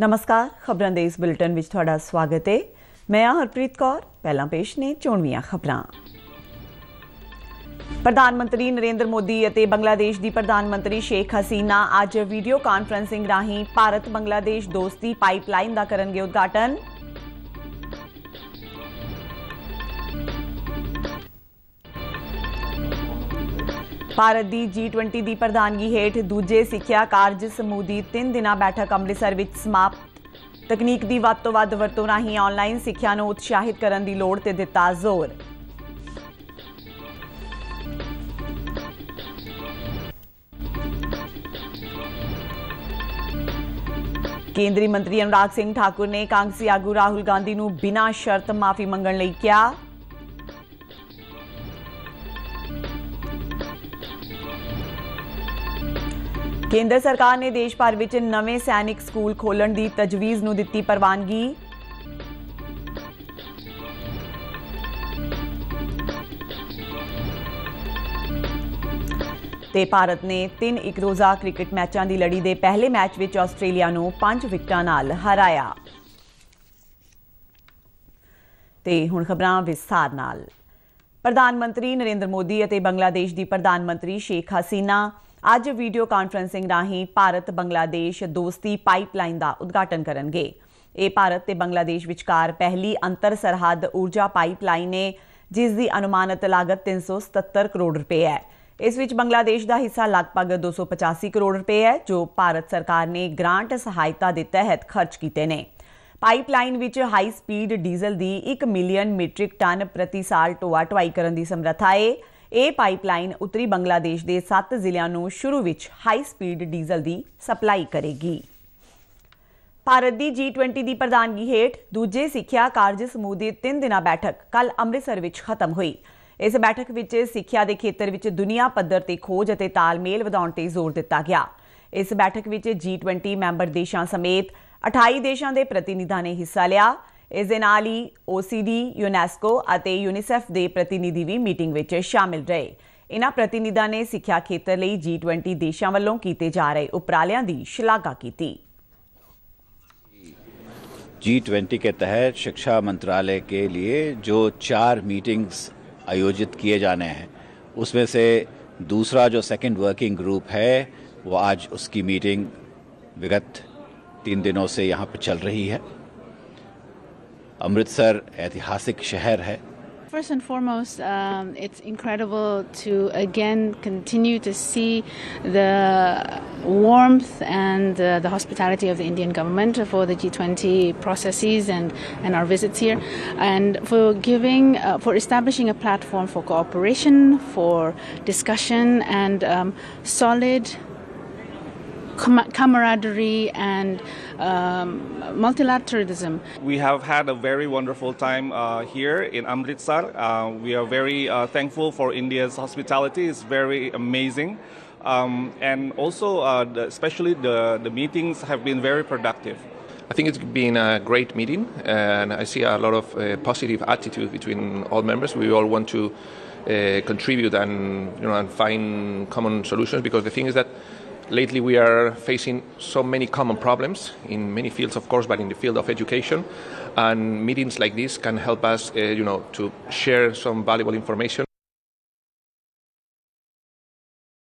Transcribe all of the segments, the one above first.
ਨਮਸਕਾਰ ਖਬਰਾਂ ਦੇ ਇਸ ਬਿਲਟਨ ਵਿੱਚ ਤੁਹਾਡਾ ਸਵਾਗਤ ਹੈ ਮੈਂ ਆ ਹਰਪ੍ਰੀਤ ਕੌਰ ਪਹਿਲਾਂ ਪੇਸ਼ ਨੇ ਚੋਣਵੀਆਂ ਖਬਰਾਂ ਪ੍ਰਧਾਨ ਮੰਤਰੀ ਨਰਿੰਦਰ ਮੋਦੀ ਅਤੇ ਬੰਗਲਾਦੇਸ਼ ਦੀ ਪ੍ਰਧਾਨ ਮੰਤਰੀ ਸ਼ੇਖ ਹਸੀਨਾ ਅੱਜ ਵੀਡੀਓ ਕਾਨਫਰੰਸਿੰਗ ਰਾਹੀਂ ਭਾਰਤ ਬੰਗਲਾਦੇਸ਼ ਦੋਸਤੀ ਪਾਈਪਲਾਈਨ ਦਾ ਕਰਨਗੇ ਉਦਘਾਟਨ ਭਾਰਤ ਦੀ G20 ਦੀ ਪ੍ਰਧਾਨਗੀ ਹੇਠ ਦੂਜੇ ਸਿੱਖਿਆ ਕਾਰਜ ਸਮੂਹ ਦੀ 3 ਦਿਨਾਂ ਬੈਠਕ ਅੰਮ੍ਰਿਤਸਰ ਵਿੱਚ ਸਮਾਪਤ ਤਕਨੀਕ ਦੀ ਵੱਧ ਤੋਂ ਵੱਧ ਵਰਤੋਂ ਰਾਹੀਂ ਆਨਲਾਈਨ ਸਿੱਖਿਆ ਨੂੰ ਉਤਸ਼ਾਹਿਤ ਕਰਨ ਦੀ ਲੋੜ ਤੇ ਦਿੱਤਾ ਜ਼ੋਰ ਕੇਂਦਰੀ ਮੰਤਰੀ ਅਨੁਰਾਗ ਸਿੰਘ ਠਾਕੁਰ ਨੇ ਕਾਂਗਰਸੀ ਆਗੂ ਰਾਹੁਲ ਗਾਂਧੀ ਨੂੰ ਬਿਨਾਂ ਸ਼ਰਤ ਮਾਫੀ ਮੰਗਣ ਲਈ ਕਿਹਾ ਕੇਂਦਰ ਸਰਕਾਰ ਨੇ ਦੇਸ਼ ਭਰ ਵਿੱਚ ਨਵੇਂ ਸੈਨਿਕ ਸਕੂਲ ਖੋਲਣ ਦੀ ਤਜਵੀਜ਼ ਨੂੰ ਦਿੱਤੀ ਪ੍ਰਵਾਨਗੀ ਤੇ ਭਾਰਤ ਨੇ ਤਿੰਨ ਇੱਕ ਰੋਜ਼ਾ ਕ੍ਰਿਕਟ ਮੈਚਾਂ ਦੀ ਲੜੀ ਦੇ ਪਹਿਲੇ ਮੈਚ ਵਿੱਚ ਆਸਟ੍ਰੇਲੀਆ ਨੂੰ 5 ਵਿਕਟਾਂ ਨਾਲ ਹਰਾਇਆ ਤੇ ਹੁਣ ਖਬਰਾਂ ਵਿਸਥਾਰ ਨਾਲ ਪ੍ਰਧਾਨ ਮੰਤਰੀ ਨਰਿੰਦਰ ਮੋਦੀ ਅਤੇ ਬੰਗਲਾਦੇਸ਼ ਦੀ ਪ੍ਰਧਾਨ ਮੰਤਰੀ ਸ਼ੇਖ ਹਸੀਨਾ ਅੱਜ ਵੀਡੀਓ ਕਾਨਫਰੰਸਿੰਗ ਰਾਹੀਂ ਭਾਰਤ ਬੰਗਲਾਦੇਸ਼ ਦੋਸਤੀ ਪਾਈਪਲਾਈਨ ਦਾ ਉਦਘਾਟਨ ਕਰਨਗੇ ਇਹ ਭਾਰਤ ਤੇ ਬੰਗਲਾਦੇਸ਼ ਵਿਚਕਾਰ ਪਹਿਲੀ ਅੰਤਰ ਸਰਹੱਦ ਊਰਜਾ ਪਾਈਪਲਾਈਨ ਹੈ ਜਿਸ ਦੀ ਅਨੁਮਾਨਿਤ ਲਾਗਤ 377 ਕਰੋੜ ਰੁਪਏ ਹੈ ਇਸ ਵਿੱਚ ਬੰਗਲਾਦੇਸ਼ ਦਾ ਹਿੱਸਾ ਲਗਭਗ 285 ਕਰੋੜ ਰੁਪਏ ਹੈ ਜੋ ਭਾਰਤ ਸਰਕਾਰ ਨੇ ਗ੍ਰਾਂਟ ਸਹਾਇਤਾ ਦੇ ਤਹਿਤ ਖਰਚ ਕੀਤੇ ਨੇ ਪਾਈਪਲਾਈਨ ਵਿੱਚ ਹਾਈ ਸਪੀਡ ਡੀਜ਼ਲ ਦੀ 1 ਮਿਲੀਅਨ ਮੀਟ੍ਰਿਕ ਟਨ ਪ੍ਰਤੀ ਸਾਲ ਟੋਆ ਟਵਾਈ ਕਰਨ ਦੀ ਸਮਰੱਥਾ ਹੈ ਇਹ ਪਾਈਪਲਾਈਨ ਉੱਤਰੀ ਬੰਗਲਾਦੇਸ਼ ਦੇ 7 ਜ਼ਿਲ੍ਹਿਆਂ ਨੂੰ ਸ਼ੁਰੂ ਵਿੱਚ ਹਾਈ ਸਪੀਡ ਡੀਜ਼ਲ ਦੀ ਸਪਲਾਈ ਕਰੇਗੀ ਭਾਰਤ ਦੀ G20 ਦੀ ਪ੍ਰਧਾਨਗੀ ਹੇਠ ਦੂਜੇ ਸਿੱਖਿਆ ਕਾਰਜ ਸਮੂਹ ਦੀ 3 ਦਿਨਾਂ ਬੈਠਕ ਕੱਲ ਅੰਮ੍ਰਿਤਸਰ ਵਿੱਚ ਖਤਮ ਹੋਈ ਇਸ ਬੈਠਕ ਵਿੱਚ ਸਿੱਖਿਆ ਦੇ ਖੇਤਰ ਵਿੱਚ ਦੁਨੀਆ ਪੱਧਰ ਤੇ ਖੋਜ ਅਤੇ ਤਾਲਮੇਲ ਵਧਾਉਣ ਤੇ ਜ਼ੋਰ ਦਿੱਤਾ ਗਿਆ ਇਸ ਬੈਠਕ ਵਿੱਚ G20 ਮੈਂਬਰ ਦੇਸ਼ਾਂ ਸਮੇਤ 28 ਦੇਸ਼ਾਂ ਦੇ ਪ੍ਰਤੀਨਿਧਾਂ ਨੇ ਹਿੱਸਾ ਲਿਆ इस ही ओसीडी यूनैसको यूनीसैफ के प्रतिनिधि भी मीटिंग में शामिल रहे इन प्रतिनिधा ने सिक्ख्या खेत्र जी ट्वेंटी देशों वालों किए जा रहे उपराले की शलाघा की जी ट्वेंटी के तहत शिक्षा मंत्रालय के लिए जो चार मीटिंग्स आयोजित किए जाने हैं उसमें से दूसरा जो सेकंड वर्किंग ग्रुप है वो आज उसकी मीटिंग विगत तीन दिनों से यहाँ पर चल रही है ऐतिहासिक शहर है First and foremost, um, it's incredible to again continue to see the warmth and uh, the hospitality of the Indian government for the G20 processes and, and our visits here, and for giving, uh, for establishing a platform for cooperation, for discussion, and um, solid camaraderie and um, multilateralism. We have had a very wonderful time uh, here in Amritsar. Uh, we are very uh, thankful for India's hospitality. It's very amazing. Um, and also, uh, the, especially the, the meetings have been very productive. I think it's been a great meeting, and I see a lot of uh, positive attitude between all members. We all want to uh, contribute and you know and find common solutions because the thing is that Lately, we are facing so many common problems in many fields, of course, but in the field of education. And meetings like this can help us, uh, you know, to share some valuable information.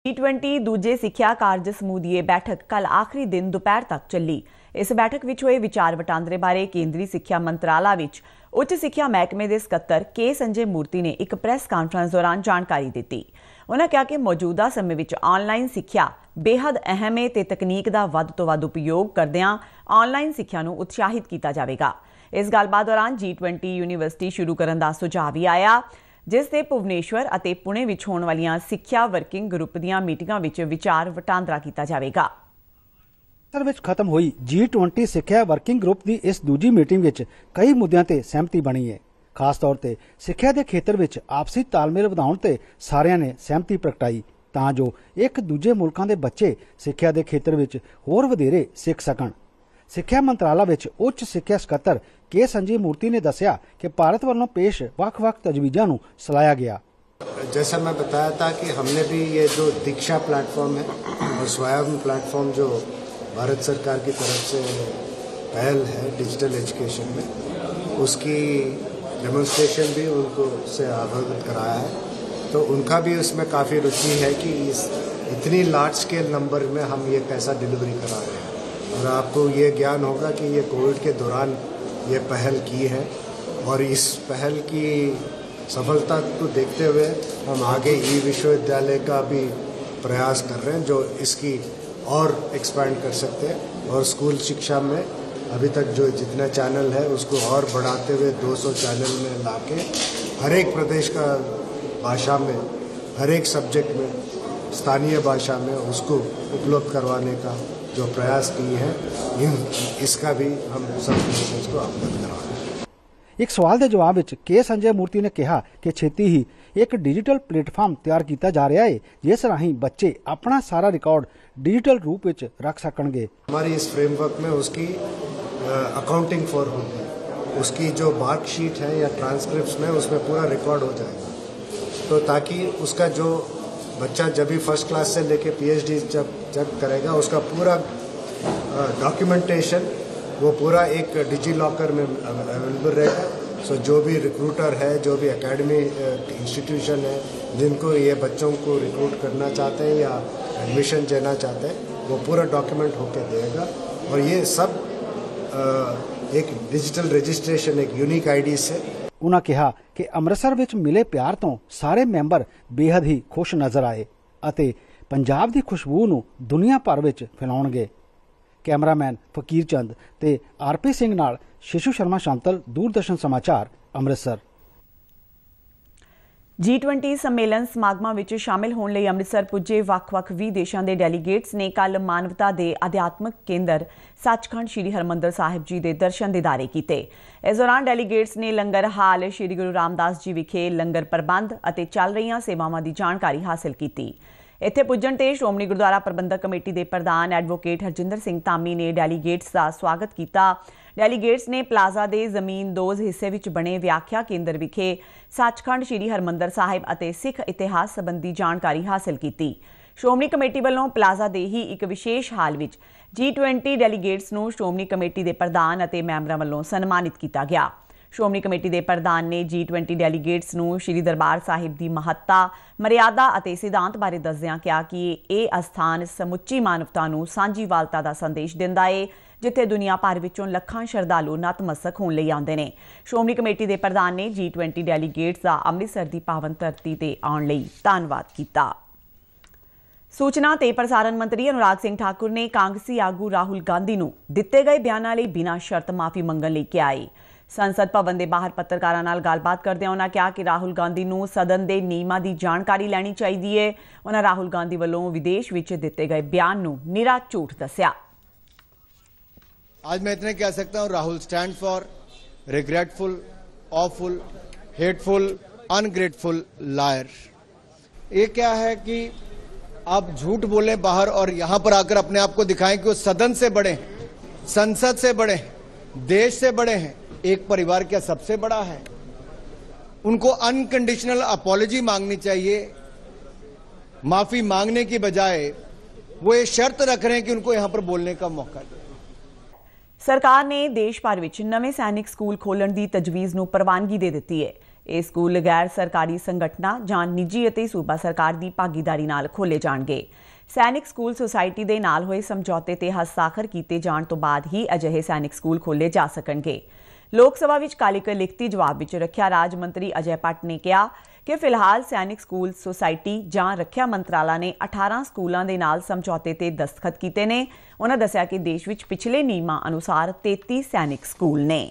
ਜੀ20 ਦੂਜੇ ਸਿੱਖਿਆ ਕਾਰਜ ਸਮੂਹ ਦੀ ਇਹ ਬੈਠਕ ਕੱਲ ਆਖਰੀ ਦਿਨ ਦੁਪਹਿਰ ਤੱਕ ਚੱਲੀ ਇਸ ਬੈਠਕ ਵਿੱਚ ਹੋਏ ਵਿਚਾਰ ਵਟਾਂਦਰੇ ਬਾਰੇ ਕੇਂਦਰੀ ਸਿੱਖਿਆ ਮੰਤਰਾਲਾ ਵਿੱਚ ਉੱਚ ਸਿੱਖਿਆ ਮਹਿਕਮੇ ਦੇ ਸਕੱਤਰ ਕੇ ਸੰਜੇ ਮੂਰਤੀ ਨੇ ਇੱਕ ਪ੍ਰੈਸ ਕਾਨਫਰੰਸ ਦੌਰਾਨ ਜਾਣਕਾਰੀ ਦਿੱਤੀ ਉਹਨਾਂ ਕਿਹਾ ਕਿ ਮੌਜੂਦਾ ਸਮੇਂ ਵਿੱਚ ਆਨਲਾਈਨ ਸਿੱਖਿਆ ਬੇहद ਅਹਿਮ ਹੈ ਤੇ ਤਕਨੀਕ ਦਾ ਵੱਧ ਤੋਂ ਵੱਧ ਉਪਯੋਗ ਕਰਦਿਆਂ ਆਨਲਾਈਨ ਸਿੱਖਿਆ ਨੂੰ ਉਤਸ਼ਾਹਿਤ ਕੀਤਾ ਜਾਵੇਗਾ ਇਸ ਗੱਲਬਾਤ ਦੌਰਾਨ G20 ਯੂਨੀਵਰਸਿਟੀ ਸ਼ੁਰੂ ਕਰਨ ਦਾ ਸੁਝਾਅ ਵੀ ਆਇਆ ਜਿਸ ਤੇ ਭੁਵਨੇਸ਼ਵਰ ਅਤੇ ਪੁਣੇ ਵਿੱਚ ਹੋਣ ਵਾਲੀਆਂ ਸਿੱਖਿਆ ਵਰਕਿੰਗ ਗਰੁੱਪ ਦੀਆਂ ਮੀਟਿੰਗਾਂ ਵਿੱਚ ਵਿਚਾਰ ਵਟਾਂਦਰਾ ਕੀਤਾ ਜਾਵੇਗਾ ਸਰ ਵਿੱਚ ਖਤਮ ਹੋਈ G20 ਸਿੱਖਿਆ ਵਰਕਿੰਗ ਗਰੁੱਪ ਦੀ ਇਸ ਦੂਜੀ ਮੀਟਿੰਗ ਵਿੱਚ ਕਈ ਮੁੱਦਿਆਂ ਤੇ ਸਹਿਮਤੀ ਬਣੀ ਹੈ ਖਾਸ ਤੌਰ ਤੇ ਸਿੱਖਿਆ ਦੇ ਖੇਤਰ ਵਿੱਚ ਆਪਸੀ ਤਾਲਮੇਲ ਵਧਾਉਣ ਤੇ ਸਾਰਿਆਂ ਨੇ ਸਹਿਮਤੀ ਪ੍ਰਗਟਾਈ ਤਾਂ ਜੋ ਇੱਕ ਦੂਜੇ ਮੁਲਕਾਂ ਦੇ ਬੱਚੇ ਸਿੱਖਿਆ ਦੇ ਖੇਤਰ ਵਿੱਚ ਹੋਰ ਵਧੇਰੇ ਸਿੱਖ ਸਕਣ ਸਿੱਖਿਆ ਮੰਤਰਾਲਾ ਵਿੱਚ ਉੱਚ ਸਿੱਖਿਆ ਸਕੱਤਰ ਕੇ ਸੰਜੀਵ ਮੂਰਤੀ ਨੇ ਦੱਸਿਆ ਕਿ ਭਾਰਤ ਵੱਲੋਂ ਪੇਸ਼ ਵੱਖ-ਵੱਖ ਤਜਵੀਜ਼ਾਂ ਨੂੰ ਸਲਾਇਆ ਗਿਆ ਜੈਸਾ ਮੈਂ ਬਤਾਇਆ ਤਾਂ ਕਿ ਹਮਨੇ ਵੀ ਇਹ ਜੋ दीक्षा ਪਲੇਟਫਾਰਮ ਹੈ ਉਹ स्वयं प्लेटफॉर्म ਜੋ ਭਾਰਤ ਸਰਕਾਰ की तरफ से पहल ਹੈ ਡਿਜੀਟਲ ਐਜੂਕੇਸ਼ਨ में उसकी डेमोन्स्ट्रेशन भी उनको से अवगत कराया है तो उनका भी उसमें काफ़ी रुचि है कि इस इतनी लार्ज स्केल नंबर में हम ये कैसा डिलीवरी करा रहे हैं और आपको ये ज्ञान होगा कि ये कोविड के दौरान ये पहल की है और इस पहल की सफलता को देखते हुए हम आगे ई विश्वविद्यालय का भी प्रयास कर रहे हैं जो इसकी और एक्सपैंड कर सकते हैं और स्कूल शिक्षा में अभी तक जो जितना चैनल है उसको और बढ़ाते हुए 200 चैनल में ला के हर एक प्रदेश का भाषा में हर एक सब्जेक्ट में स्थानीय भाषा में उसको उपलब्ध करवाने का जो प्रयास किए हैं इसका भी हम सब को अवगत करवाएँ एक सवाल के जवाब ਵਿੱਚ ਕੇ ਸੰਜੇ ਮੂਰਤੀ ਨੇ ਕਿਹਾ ਕਿ ਛੇਤੀ ਹੀ ਇੱਕ ਡਿਜੀਟਲ ਪਲੇਟਫਾਰਮ ਤਿਆਰ ਕੀਤਾ ਜਾ ਰਿਹਾ ਹੈ ਜਿਸ ਰਾਹੀਂ ਬੱਚੇ ਆਪਣਾ ਸਾਰਾ ਰਿਕਾਰਡ ਡਿਜੀਟਲ ਰੂਪ ਵਿੱਚ ਰੱਖ ਸਕਣਗੇ हमारी इस फ्रेमवर्क में उसकी अकाउंटिंग फॉर होगी उसकी जो मार्कशीट है या ट्रांसक्रिप्ट में उसमें पूरा रिकॉर्ड हो जाएगा तो ताकि उसका जो बच्चा जब भी फर्स्ट क्लास से लेके पीएचडी जब जब करेगा उसका पूरा डॉक्यूमेंटेशन वो पूरा एक डिजी लॉकर में अवेलेबल रहेगा सो जो भी रिक्रूटर है जो भी एकेडमी इंस्टीट्यूशन है जिनको ये बच्चों को रिक्रूट करना चाहते हैं या एडमिशन देना चाहते हैं वो पूरा डॉक्यूमेंट होके देगा और ये सब एक डिजिटल रजिस्ट्रेशन एक यूनिक आईडी से उन्होंने कहा कि अमृतसर ਵਿੱਚ ਮਿਲੇ ਪਿਆਰ ਤੋਂ ਸਾਰੇ ਮੈਂਬਰ ਬੇहद ਹੀ ਖੁਸ਼ ਨਜ਼ਰ ਆਏ ਅਤੇ ਪੰਜਾਬ ਦੀ ਖੁਸ਼ਬੂ ਨੂੰ ਦੁਨੀਆ ਭਰ ਵਿੱਚ ਫੈਲਾਉਣਗੇ ਕੈਮਰਾਮੈਨ ਫਕੀਰ ਚੰਦ ਤੇ ਆਰਪੀ ਸਿੰਘ ਨਾਲ ਸ਼ਿਸ਼ੂ ਸ਼ਰਮਾ ਸ਼ਾਂਤਲ ਦੂਰਦਰਸ਼ਨ ਸਮਾਚਾਰ ਅੰਮ੍ਰਿਤਸਰ G20 ਸੰਮੇਲਨ ਸਮਾਗਮਾਂ ਵਿੱਚ ਸ਼ਾਮਿਲ ਹੋਣ ਲਈ ਅੰਮ੍ਰਿਤਸਰ ਪੁੱਜੇ ਵੱਖ-ਵੱਖ 20 ਦੇਸ਼ਾਂ ਦੇ ਡੈਲੀਗੇਟਸ ਨੇ ਕੱਲ ਮਾਨਵਤਾ ਦੇ ਅਧਿਆਤਮਿਕ ਕੇਂਦਰ ਸੱਚਖੰਡ ਸ੍ਰੀ ਹਰਮੰਦਰ ਸਾਹਿਬ ਜੀ ਦੇ ਦਰਸ਼ਨ ਦਿਦਾਰੇ ਕੀਤੇ ਇਸ ਦੌਰਾਨ ਡੈਲੀਗੇਟਸ ਨੇ ਲੰਗਰ ਹਾਲ ਸ੍ਰੀ ਗੁਰੂ ਰਾਮਦਾਸ ਜੀ ਵਿਖੇ ਲੰਗਰ ਪ੍ਰਬੰਧ ਅਤੇ ਚੱਲ ਰਹੀਆਂ ਸੇਵਾਵਾਂ ਦੀ ਜਾਣਕਾਰੀ ਹਾਸਲ ਕੀਤੀ ਇੱਥੇ ਪੁੱਜਣ ਤੇ ਸ਼੍ਰੋਮਣੀ ਗੁਰਦੁਆਰਾ ਪ੍ਰਬੰਧਕ ਕਮੇਟੀ ਦੇ ਪ੍ਰਧਾਨ ਐਡਵੋਕੇਟ ਹਰਜਿੰਦਰ ਸਿੰਘ ਤਾਮੀ ਨੇ ਡੈਲੀਗੇਟਸ ਦਾ ਸਵਾਗਤ ਕੀਤਾ ਡੈਲੀਗੇਟਸ ਨੇ ਪਲਾਜ਼ਾ ਦੇ ਜ਼ਮੀਨ ਦੋਜ਼ ਹਿੱਸੇ ਵਿੱਚ ਬਣੇ ਵਿਆਖਿਆ ਕੇਂਦਰ ਵਿਖੇ ਸੱਚਖੰਡ ਸ੍ਰੀ ਹਰਮੰਦਰ ਸਾਹਿਬ ਅਤੇ ਸਿੱਖ ਇਤਿਹਾਸ ਸੰਬੰਧੀ ਜਾਣਕਾਰੀ ਹਾਸਲ ਕੀਤੀ ਸ਼੍ਰੋਮਣੀ ਕਮੇਟੀ ਵੱਲੋਂ ਪਲਾਜ਼ਾ ਦੇ ਹੀ ਇੱਕ ਵਿਸ਼ੇਸ਼ ਹਾਲ ਵਿੱਚ G20 ਡੈਲੀਗੇਟਸ ਨੂੰ ਸ਼੍ਰੋਮਣੀ ਕਮੇਟੀ ਦੇ ਪ੍ਰਧਾਨ ਅਤੇ ਮੈਂਬਰਾਂ ਵੱਲੋਂ ਸਨਮਾਨਿਤ ਕੀਤਾ ਗਿਆ ਸ਼੍ਰੋਮਣੀ ਕਮੇਟੀ ਦੇ ਪ੍ਰਧਾਨ ਨੇ G20 ਡੈਲੀਗੇਟਸ ਨੂੰ ਸ਼੍ਰੀ ਦਰਬਾਰ ਸਾਹਿਬ ਦੀ ਮਹੱਤਤਾ ਮਰਿਆਦਾ ਅਤੇ ਸਿਧਾਂਤ ਬਾਰੇ ਦੱਸਦਿਆਂ ਕਿਹਾ ਕਿ ਇਹ ਅਸਥਾਨ ਸਮੁੱਚੀ ਮਾਨਵਤਾ ਨੂੰ ਸਾਂਝੀਵਾਲਤਾ ਦਾ ਸੰਦੇਸ਼ ਦਿੰਦਾ ਹੈ ਜਿੱਥੇ ਦੁਨੀਆ ਭਰ ਵਿੱਚੋਂ ਲੱਖਾਂ ਸ਼ਰਧਾਲੂ ਨਤਮਸਤਕ ਹੋਣ ਲਈ ਆਉਂਦੇ ਨੇ ਸ਼੍ਰੋਮਣੀ ਕਮੇਟੀ ਦੇ ਪ੍ਰਧਾਨ ਨੇ G20 ਡੈਲੀਗੇਟਸ ਦਾ ਅੰਮ੍ਰਿਤਸਰ ਦੀ ਪਾਵਨ ਧਰਤੀ ਤੇ ਆਉਣ ਲਈ ਧੰਨਵਾਦ ਕੀਤਾ ਸੂਚਨਾ ਤੇ ਪ੍ਰਸਾਰਣ ਮੰਤਰੀ ਅਨੁਰਾਗ ਸਿੰਘ ਠਾਕੁਰ ਨੇ ਕਾਂਗਸੀ ਆਗੂ ਰਾਹੁਲ ਗਾਂਧੀ ਨੂੰ ਦਿੱਤੇ ਗਏ ਬਿਆਨਾਂ ਲਈ ਬਿਨਾਂ ਸ਼ਰਤ ਮਾਫੀ ਮੰਗਣ ਲਈ ਕਿਹਾ ਹੈ संसद भवन के बाहर પત્રકારા गलबात करद उन्होंने कहा कि राहुल गांधी को सदन के नियमों की जानकारी लैनी चाहिए ਚਾਹੀਦੀ ਹੈ ਉਹਨਾਂ ਰਾਹੁਲ ਗਾਂਧੀ ਵੱਲੋਂ ਵਿਦੇਸ਼ ਵਿੱਚ ਦਿੱਤੇ ਗਏ ਬਿਆਨ ਨੂੰ ਨਿਰਾ ਝੂਠ आज मैं इतने कह सकता हूं Rahul stand for regretful awful hateful ungrateful liar ये क्या है कि आप झूठ बोले बाहर और यहां पर आकर अपने आप को दिखाएं कि वो सदन से बड़े हैं संसद से बड़े हैं देश से बड़े हैं एक परिवार क्या सबसे बड़ा है उनको अनकंडीशनल अपॉलोजी मांगनी चाहिए माफी मांगने की बजाय वो ये शर्त रख रहे हैं कि उनको यहां पर बोलने का मौका दे सरकार ने देश भर में नवे सैनिक स्कूल खोलने की तजवीज नवानगी दे दी है ये स्कूल गैर सरकारी संगठना ज निजी सूबा सरकार की भागीदारी खोले जाएंगे सैनिक स्कूल सोसायटी के नए समझौते हस्ताखर किए जाने तो बाद ही अजि सैनिक स्कूल खोले जा सकेंगे ਲੋਕ ਸਭਾ ਵਿੱਚ ਕਾਲਿਕ ਲਿਖਤੀ ਜਵਾਬ ਵਿੱਚ ਰੱਖਿਆ ਰਾਜ ਮੰਤਰੀ ਅਜੇ ਪਟ ਨੇ ਕਿਹਾ ਕਿ ਫਿਲਹਾਲ ਸੈਨਿਕ ਸਕੂਲ ਸੁਸਾਇਟੀ ਜਾਂ ਰੱਖਿਆ ਮੰਤਰਾਲਾ ਨੇ 18 ਸਕੂਲਾਂ ਦੇ ਨਾਲ ਸਮਝੌਤੇ ਤੇ ਦਸਤਖਤ ਕੀਤੇ ਨੇ ਉਹਨਾਂ ਦੱਸਿਆ ਕਿ ਦੇਸ਼ ਵਿੱਚ ਪਿਛਲੇ ਨਿਯਮਾਂ ਅਨੁਸਾਰ 33 ਸੈਨਿਕ ਸਕੂਲ ਨੇ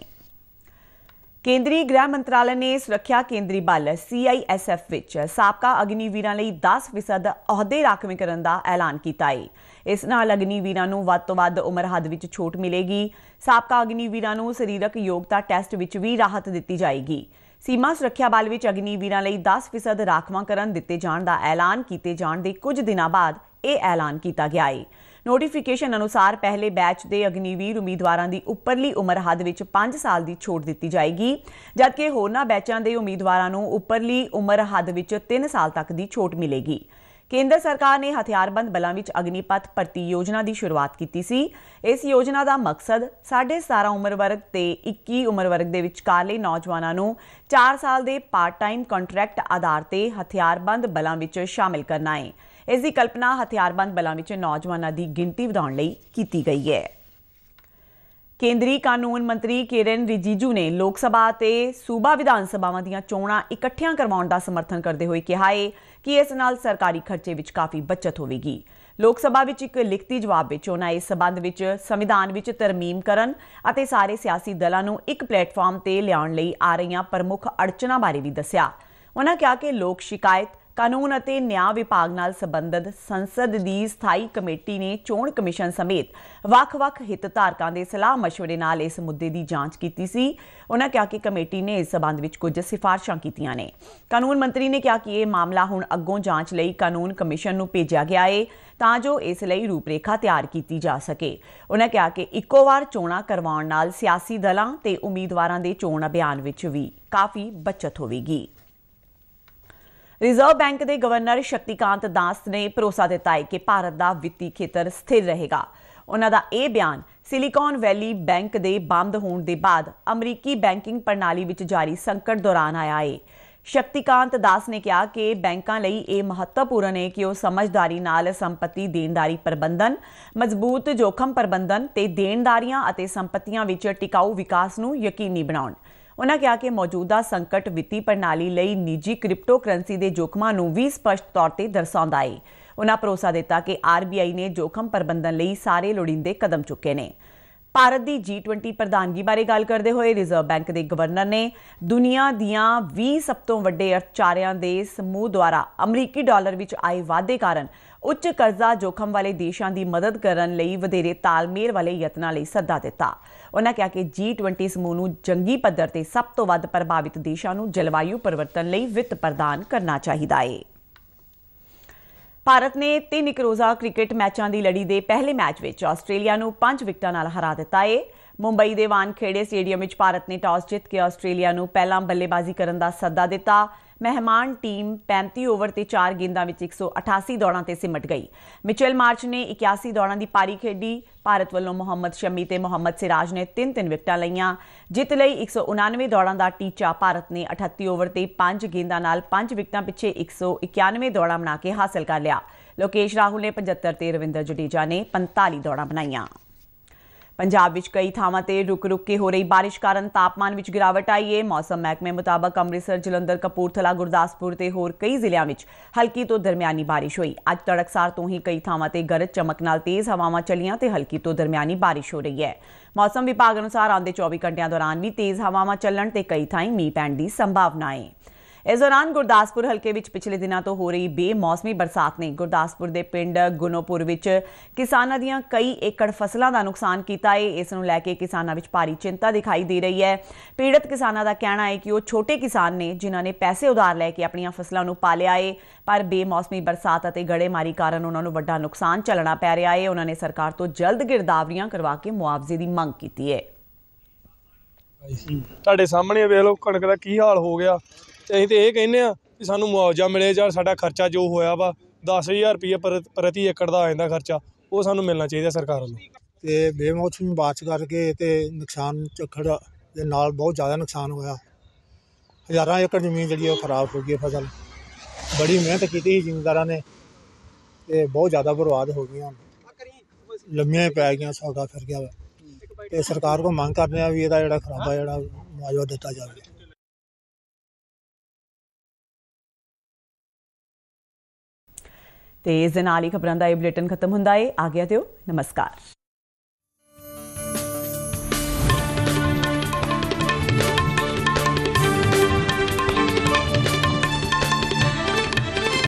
ਕੇਂਦਰੀ ਗ੍ਰਹਿ ਮੰਤਰਾਲੇ ਨੇ ਸੁਰੱਖਿਆ ਕੇਂਦਰੀ ਬਲ ਸੀਆਈਐਸਐਫ ਵਿੱਚ ਸਾਬਕਾ ਅਗਨੀਵੀਰਾਂ ਲਈ 10 ਫੀਸਦ ਅਹੁਦੇ ਰਾਖਵੇਂ ਕਰਨ ਦਾ ਐਲਾਨ ਕੀਤਾ ਹੈ ਇਸ ਨਾਲ ਅਗਨੀਵੀਰਾਂ ਨੂੰ ਵੱਧ ਤੋਂ ਵੱਧ ਉਮਰ ਹੱਦ ਵਿੱਚ ਛੋਟ ਮਿਲੇਗੀ ਸਾਬਕਾ ਅਗਨੀਵੀਰਾਂ ਨੂੰ ਸਰੀਰਕ ਯੋਗਤਾ ਟੈਸਟ ਵਿੱਚ ਵੀ ਰਾਹਤ ਦਿੱਤੀ ਜਾਏਗੀ ਸੀਮਾ ਸੁਰੱਖਿਆ ਬਲ ਵਿੱਚ ਅਗਨੀਵੀਰਾਂ ਲਈ 10 ਫੀਸਦ ਰਾਖਵਾਂ ਕਰਨ ਦਿੱਤੇ ਜਾਣ ਦਾ ਐਲਾਨ ਕੀਤੇ ਜਾਣ ਦੇ ਕੁਝ ਦਿਨਾਂ ਬਾਅਦ ਇਹ ਐਲਾਨ ਕੀਤਾ ਗਿਆ ਹੈ ਨੋਟੀਫਿਕੇਸ਼ਨ ਅਨੁਸਾਰ ਪਹਿਲੇ ਬੈਚ ਦੇ ਅਗਨੀਵੀਰ ਉਮੀਦਵਾਰਾਂ ਦੀ ਉੱਪਰਲੀ ਉਮਰ ਹੱਦ ਵਿੱਚ 5 ਸਾਲ ਦੀ ਛੋਟ ਦਿੱਤੀ ਜਾਏਗੀ ਜਦਕਿ ਹੋਰਨਾਂ ਬੈਚਾਂ ਦੇ ਉਮੀਦਵਾਰਾਂ ਨੂੰ ਉੱਪਰਲੀ ਉਮਰ ਹੱਦ ਵਿੱਚ 3 ਸਾਲ ਤੱਕ ਦੀ ਛੋਟ ਮਿਲੇਗੀ ਕੇਂਦਰ ਸਰਕਾਰ ਨੇ ਹਥਿਆਰਬੰਦ ਬਲਾਂ ਵਿੱਚ ਅਗਨੀਪਥ ਭਰਤੀ ਯੋਜਨਾ ਦੀ ਸ਼ੁਰੂਆਤ ਕੀਤੀ ਸੀ ਇਸ ਯੋਜਨਾ ਦਾ ਮਕਸਦ 17.5 ਉਮਰ ਵਰਗ ਤੇ 21 ਉਮਰ ਵਰਗ ਦੇ ਵਿਚਕਾਰਲੇ ਨੌਜਵਾਨਾਂ ਨੂੰ 4 ਸਾਲ ਦੇ ਪਾਰਟ ਟਾਈਮ ਕੰਟਰੈਕਟ ਆਧਾਰ ਤੇ ਹਥਿਆਰਬੰਦ ਬਲਾਂ ਵਿੱਚ ਸ਼ਾਮਿਲ ਕਰਨਾ ਹੈ ਇਸ ਦੀ ਕਲਪਨਾ ਹਥਿਆਰਬੰਦ ਬਲਾਂ ਵਿੱਚ ਨੌਜਵਾਨਾਂ ਦੀ ਗਿਣਤੀ ਵਧਾਉਣ ਲਈ ਕੀਤੀ ਗਈ ਹੈ ਕੇਂਦਰੀ ਕਾਨੂੰਨ ਮੰਤਰੀ ਕਿਰਨ ਰਿਜੀਜੂ ਨੇ ਲੋਕ ਸਭਾ ਤੇ ਸੂਬਾ ਵਿਧਾਨ ਸਭਾਵਾਂ ਦੀਆਂ ਚੋਣਾਂ ਇਕੱਠੀਆਂ ਕਰਵਾਉਣ ਦਾ ਸਮਰਥਨ ਕਰਦੇ ਹੋਏ ਕਿਹਾ ਹੈ ਕਿ ਇਸ ਨਾਲ ਸਰਕਾਰੀ ਖਰਚੇ ਵਿੱਚ ਕਾਫੀ ਬਚਤ ਹੋਵੇਗੀ ਲੋਕ ਸਭਾ ਵਿੱਚ ਇੱਕ ਲਿਖਤੀ ਜਵਾਬ ਵਿੱਚ ਉਹਨਾਂ ਇਸ ਸਬੰਧ ਵਿੱਚ ਸੰਵਿਧਾਨ ਵਿੱਚ ਤਰਮੀਮ ਕਰਨ ਅਤੇ ਸਾਰੇ ਸਿਆਸੀ ਦਲਾਂ ਨੂੰ ਇੱਕ ਪਲੇਟਫਾਰਮ ਤੇ ਲਿਆਉਣ ਲਈ ਆ ਰਹੀਆਂ ਪ੍ਰਮੁੱਖ ਅੜਚਨਾਂ ਬਾਰੇ ਵੀ ਦੱਸਿਆ ਉਹਨਾਂ ਕਿਹਾ ਕਿ ਲੋਕ ਸ਼ਿਕਾਇਤ ਕਾਨੂੰਨ ਅਤੇ ਨਿਆਂ ਵਿਭਾਗ ਨਾਲ ਸੰਬੰਧਿਤ ਸੰਸਦ ਦੀ ਸਥਾਈ ਕਮੇਟੀ ਨੇ ਚੋਣ ਕਮਿਸ਼ਨ ਸਮੇਤ ਵੱਖ-ਵੱਖ ਹਿੱਤਧਾਰਕਾਂ ਦੇ ਸਲਾਹ مشਵਰੇ ਨਾਲ ਇਸ ਮੁੱਦੇ ਦੀ ਜਾਂਚ ਕੀਤੀ ਸੀ ਉਹਨਾਂ ਕਿਹਾ ਕਿ ਕਮੇਟੀ ਨੇ ਇਸ ਸਬੰਧ ਵਿੱਚ ਕੁਝ ਸਿਫਾਰਸ਼ਾਂ ਕੀਤੀਆਂ ਨੇ ਕਾਨੂੰਨ ਮੰਤਰੀ ਨੇ ਕਿਹਾ ਕਿ ਇਹ ਮਾਮਲਾ ਹੁਣ ਅੱਗੋਂ ਜਾਂਚ ਲਈ ਕਾਨੂੰਨ ਕਮਿਸ਼ਨ ਨੂੰ ਭੇਜਿਆ ਗਿਆ ਹੈ ਤਾਂ ਜੋ ਇਸ ਲਈ ਰੂਪਰੇਖਾ ਤਿਆਰ ਕੀਤੀ ਜਾ ਸਕੇ ਉਹਨਾਂ ਕਿਹਾ ਕਿ ਇੱਕੋ ਵਾਰ ਚੋਣਾਂ ਕਰਵਾਉਣ ਨਾਲ ਸਿਆਸੀ ਦਲਾਂ ਤੇ ਉਮੀਦਵਾਰਾਂ ਦੇ ਚੋਣ ਅਭਿਆਨ ਵਿੱਚ ਵੀ ਕਾਫੀ ਬਚਤ ਹੋਵੇਗੀ ਰਿਜ਼ਰਵ ਬੈਂਕ ਦੇ ਗਵਰਨਰ ਸ਼ਕਤੀਕਾਂਤ ਦਾਸ ਨੇ ਭਰੋਸਾ ਦਿੱਤਾ ਹੈ ਕਿ ਭਾਰਤ ਦਾ ਵਿੱਤੀ ਖੇਤਰ ਸਥਿਰ ਰਹੇਗਾ ਉਹਨਾਂ ਦਾ ਇਹ ਬਿਆਨ ਸਿਲੀਕਨ ਵੈਲੀ ਬੈਂਕ ਦੇ ਬੰਦ ਹੋਣ ਦੇ ਬਾਅਦ ਅਮਰੀਕੀ ਬੈਂਕਿੰਗ ਪ੍ਰਣਾਲੀ ਵਿੱਚ ਜਾਰੀ ਸੰਕਟ ਦੌਰਾਨ ਆਇਆ ਹੈ ਸ਼ਕਤੀਕਾਂਤ ਦਾਸ ਨੇ ਕਿਹਾ ਕਿ ਬੈਂਕਾਂ ਲਈ ਇਹ ਮਹੱਤਵਪੂਰਨ ਹੈ ਕਿ ਉਹ ਸਮਝਦਾਰੀ ਨਾਲ ਸੰਪਤੀ ਦੇਣਦਾਰੀ ਪ੍ਰਬੰਧਨ ਮਜ਼ਬੂਤ ਜੋਖਮ ਪ੍ਰਬੰਧਨ ਤੇ ਦੇਣਦਾਰੀਆਂ ਅਤੇ ਸੰਪਤੀਆਂ ਵਿੱਚ ਟਿਕਾਊ ਵਿਕਾਸ ਨੂੰ ਯਕੀਨੀ ਬਣਾਉਣ ਉਹਨਾਂ ਕਿਹਾ ਕਿ ਮੌਜੂਦਾ ਸੰਕਟ ਵਿੱਤੀ ਪ੍ਰਣਾਲੀ ਲਈ ਨਿੱਜੀ ਕ੍ਰਿਪਟੋ ਕਰੰਸੀ ਦੇ ਜੋਖਮਾਂ ਨੂੰ ਵੀ ਸਪਸ਼ਟ ਤੌਰ ਤੇ ਦਰਸਾਉਂਦਾ ਹੈ ਉਹਨਾਂ ਭਰੋਸਾ ਦਿੱਤਾ ਕਿ ਆਰਬੀਆਈ ਨੇ ਜੋਖਮ ਪ੍ਰਬੰਧਨ ਲਈ ਸਾਰੇ ਲੋੜੀਂਦੇ ਕਦਮ ਚੁੱਕੇ ਨੇ ਭਾਰਤ ਦੀ G20 ਪ੍ਰਧਾਨਗੀ ਬਾਰੇ ਗੱਲ ਕਰਦੇ ਹੋਏ ਰਿਜ਼ਰਵ ਬੈਂਕ ਦੇ ਗਵਰਨਰ ਨੇ ਦੁਨੀਆ ਦੀਆਂ 20 ਸਭ ਤੋਂ ਵੱਡੇ ਅਰਥਚਾਰਿਆਂ ਦੇ ਸਮੂਹ ਦੁਆਰਾ ਅਮਰੀਕੀ ਡਾਲਰ ਵਿੱਚ ਆਏ ਵਾਧੇ ਕਾਰਨ ਉੱਚ ਕਰਜ਼ਾ ਜੋਖਮ ਵਾਲੇ ਦੇਸ਼ਾਂ ਦੀ ਮਦਦ ਕਰਨ ਲਈ ਵਧੇਰੇ ਤਾਲਮੇਲ ਵਾਲੇ ਯਤਨਾਂ ਲਈ ਸੱਦਾ ਦਿੱਤਾ। ਉਹਨਾਂ ਕਿਹਾ ਕਿ G20 ਸਮੂਹ ਨੂੰ ਜੰਗੀ ਪੱਧਰ ਤੇ ਸਭ ਤੋਂ ਵੱਧ ਪ੍ਰਭਾਵਿਤ ਦੇਸ਼ਾਂ ਨੂੰ ਜਲਵਾਯੂ ਪਰਿਵਰਤਨ ਲਈ ਵਿੱਤ ਪ੍ਰਦਾਨ ਕਰਨਾ ਚਾਹੀਦਾ ਹੈ। ਭਾਰਤ ਨੇ ਤਿੰਨ ਇੱਕ ਰੋਜ਼ਾ ਕ੍ਰਿਕਟ ਮੈਚਾਂ ਦੀ ਲੜੀ ਦੇ ਪਹਿਲੇ ਮੈਚ ਵਿੱਚ ਆਸਟ੍ਰੇਲੀਆ ਨੂੰ 5 ਵਿਕਟਾਂ ਨਾਲ ਹਰਾ ਦਿੱਤਾ ਏ ਮੁੰਬਈ ਦੇ ਵਾਨਖੇੜੇ ਸਟੇਡੀਅਮ ਵਿੱਚ ਭਾਰਤ ਨੇ ਟਾਸ ਜਿੱਤ ਕੇ ਆਸਟ੍ਰੇਲੀਆ ਨੂੰ ਪਹਿਲਾਂ ਬੱਲੇਬਾਜ਼ੀ ਕਰਨ ਦਾ ਸੱਦਾ ਦਿੱਤਾ ਮਹਿਮਾਨ ਟੀਮ 35 ਓਵਰ ਤੇ 4 ਗੇਂਦਾਂ ਵਿੱਚ 188 ਦੌੜਾਂ ਤੇ ਸਿਮਟ ਗਈ ਮਿਚੈਲ ਮਾਰਚ ਨੇ 81 ਦੌੜਾਂ ਦੀ ਪਾਰੀ ਖੇਡੀ ਭਾਰਤ ਵੱਲੋਂ ਮੁਹੰਮਦ ਸ਼ਮੀ ਤੇ ਮੁਹੰਮਦ ਸਿਰਾਜ ਨੇ 3-3 ਵਿਕਟਾਂ ਲਈਆਂ ਜਿੱਤ ਲਈ 199 ਦੌੜਾਂ ਦਾ ਟੀਚਾ ਭਾਰਤ ਨੇ 38 ਓਵਰ ਤੇ 5 ਗੇਂਦਾਂ ਨਾਲ 5 ਵਿਕਟਾਂ ਪਿੱਛੇ 191 ਦੌੜਾਂ ਬਣਾ ਕੇ ਹਾਸਲ ਕਰ ਲਿਆ ਲੋਕੇਸ਼ ਰਾਹੁਲ ਨੇ 75 ਤੇ ਰਵਿੰਦਰ ਜਡੇਜਾ ਨੇ 45 ਦੌੜਾਂ ਬਣਾਈਆਂ ਪੰਜਾਬ ਵਿੱਚ ਕਈ ਥਾਵਾਂ ਤੇ ਰੁਕ-ਰੁਕ ਕੇ ਹੋ ਰਹੀ بارش ਕਾਰਨ ਤਾਪਮਾਨ ਵਿੱਚ ਗਿਰਾਵਟ ਆਈ ਹੈ ਮੌਸਮ ਮਹਿਕਮੇ ਮੁਤਾਬਕ ਅੰਮ੍ਰਿਤਸਰ ਜਲੰਧਰ ਕਪੂਰਥਲਾ ਗੁਰਦਾਸਪੁਰ ਤੇ ਹੋਰ ਕਈ ਜ਼ਿਲ੍ਹਿਆਂ ਵਿੱਚ ਹਲਕੀ ਤੋਂ ਦਰਮਿਆਨੀ بارش ਹੋਈ ਅੱਜ ਤੜਕਸਾਰ ਤੋਂ ਹੀ ਕਈ ਥਾਵਾਂ ਤੇ ਗਰਜ ਚਮਕ ਨਾਲ ਤੇਜ਼ ਹਵਾਵਾਂ ਚੱਲੀਆਂ ਤੇ ਹਲਕੀ ਤੋਂ ਦਰਮਿਆਨੀ بارش ਹੋ ਰਹੀ ਹੈ ਮੌਸਮ ਵਿਭਾਗ ਅਨੁਸਾਰ ਆਉਂਦੇ 24 ਘੰਟਿਆਂ ਦੌਰਾਨ ਵੀ ਤੇਜ਼ ਹਵਾਵਾਂ ਚੱਲਣ ਤੇ ਕਈ ਥਾਈਂ ਮੀਂਹ ਪੈਣ ਦੀ ਸੰਭਾਵਨਾ ਹੈ ਇਸ ਦੌਰਾਨ ਗੁਰਦਾਸਪੁਰ ਹਲਕੇ ਵਿੱਚ ਪਿਛਲੇ ਦਿਨਾਂ ਤੋਂ ਹੋ ਰਹੀ ਬੇਮੌਸਮੀ ਬਰਸਾਤ ਨੇ ਗੁਰਦਾਸਪੁਰ ਦੇ ਪਿੰਡ ਗੁਨੋਪੁਰ ਵਿੱਚ ਕਿਸਾਨਾਂ ਦੀਆਂ ਕਈ ਏਕੜ ਫਸਲਾਂ ਦਾ ਨੁਕਸਾਨ ਕੀਤਾ ਹੈ ਇਸ ਨੂੰ ਲੈ ਕੇ ਕਿਸਾਨਾਂ ਵਿੱਚ ਭਾਰੀ ਚਿੰਤਾ ਦਿਖਾਈ ਦੇ ਰਹੀ ਹੈ ਪੀੜਤ ਕਿਸਾਨਾਂ ਦਾ ਕਹਿਣਾ ਹੈ ਕਿ ਉਹ ਛੋਟੇ ਕਿਸਾਨ ਨੇ ਜਿਨ੍ਹਾਂ ਨੇ ਪੈਸੇ ਉਧਾਰ ਲੈ ਕੇ ਆਪਣੀਆਂ ਫਸਲਾਂ ਨੂੰ ਪਾਲਿਆ ਹੈ ਪਰ ਬੇਮੌਸਮੀ ਬਰਸਾਤ ਅਤੇ ਗੜੇਮਾਰੀ ਕਾਰਨ ਉਹਨਾਂ ਨੂੰ ਵੱਡਾ ਨੁਕਸਾਨ ਚੱਲਣਾ ਪੈ ਰਿਹਾ ਹੈ ਉਹਨਾਂ ਨੇ ਸਰਕਾਰ ਤੋਂ ਜਲਦ ਗਿਰਦਾਵਰੀਆਂ ਕਰਵਾ ਕੇ ਮੁਆਵਜ਼ੇ ਦੀ ਮੰਗ ਕੀਤੀ ਹੈ ਤੁਹਾਡੇ ਸਾਹਮਣੇ ਵੇਖ ਲਓ ਕਣਕ ਦਾ ਕੀ ਹਾਲ ਹੋ ਗਿਆ ਤੇ ਅਸੀਂ ਤੇ ਇਹ ਕਹਿੰਨੇ ਆ ਕਿ ਸਾਨੂੰ ਮੁਆਵਜ਼ਾ ਮਿਲੇ ਜਾਂ ਸਾਡਾ ਖਰਚਾ ਜੋ ਹੋਇਆ ਵਾ 10000 ਰੁਪਏ ਪ੍ਰਤੀ ਏਕੜ ਦਾ ਆ ਜਾਂਦਾ ਖਰਚਾ ਉਹ ਸਾਨੂੰ ਮਿਲਣਾ ਚਾਹੀਦਾ ਸਰਕਾਰ ਨੂੰ ਤੇ ਬੇਮੌਸਮੀ ਬਾਤ ਕਰਕੇ ਤੇ ਨੁਕਸਾਨ ਚਖੜ ਦੇ ਨਾਲ ਬਹੁਤ ਜ਼ਿਆਦਾ ਨੁਕਸਾਨ ਹੋਇਆ ਹਜ਼ਾਰਾਂ ਏਕੜ ਜ਼ਮੀਨ ਜਿਹੜੀ ਉਹ ਖਰਾਬ ਹੋ ਗਈ ਫਸਲ ਬੜੀ ਮਿਹਨਤ ਕੀਤੀ ਸੀ ਜ਼ਿੰਮੇਦਾਰਾਂ ਨੇ ਤੇ ਬਹੁਤ ਜ਼ਿਆਦਾ ਬਰਬਾਦ ਹੋ ਗਈਆਂ ਲੰਮੀਆਂ ਪੈ ਗਈਆਂ ਸੌਦਾ ਫਿਰ ਗਿਆ ਤੇ ਸਰਕਾਰ ਕੋ ਮੰਗ ਕਰਦੇ ਆ ਵੀ ਇਹਦਾ ਜਿਹੜਾ ਖਰਾਬਾ ਜਿਹੜਾ ਮੁਆਵਜ਼ਾ ਦਿੱਤਾ ਜਾਵੇ ਤੇ ਇਸ ਦੇ ਨਾਲ ਹੀ ਖਬਰਾਂ ਦਾ ਇਹ ਬੁਲੇਟਿਨ ਖਤਮ ਹੁੰਦਾ ਹੈ ਆ ਗਿਆ ਦਿਓ ਨਮਸਕਾਰ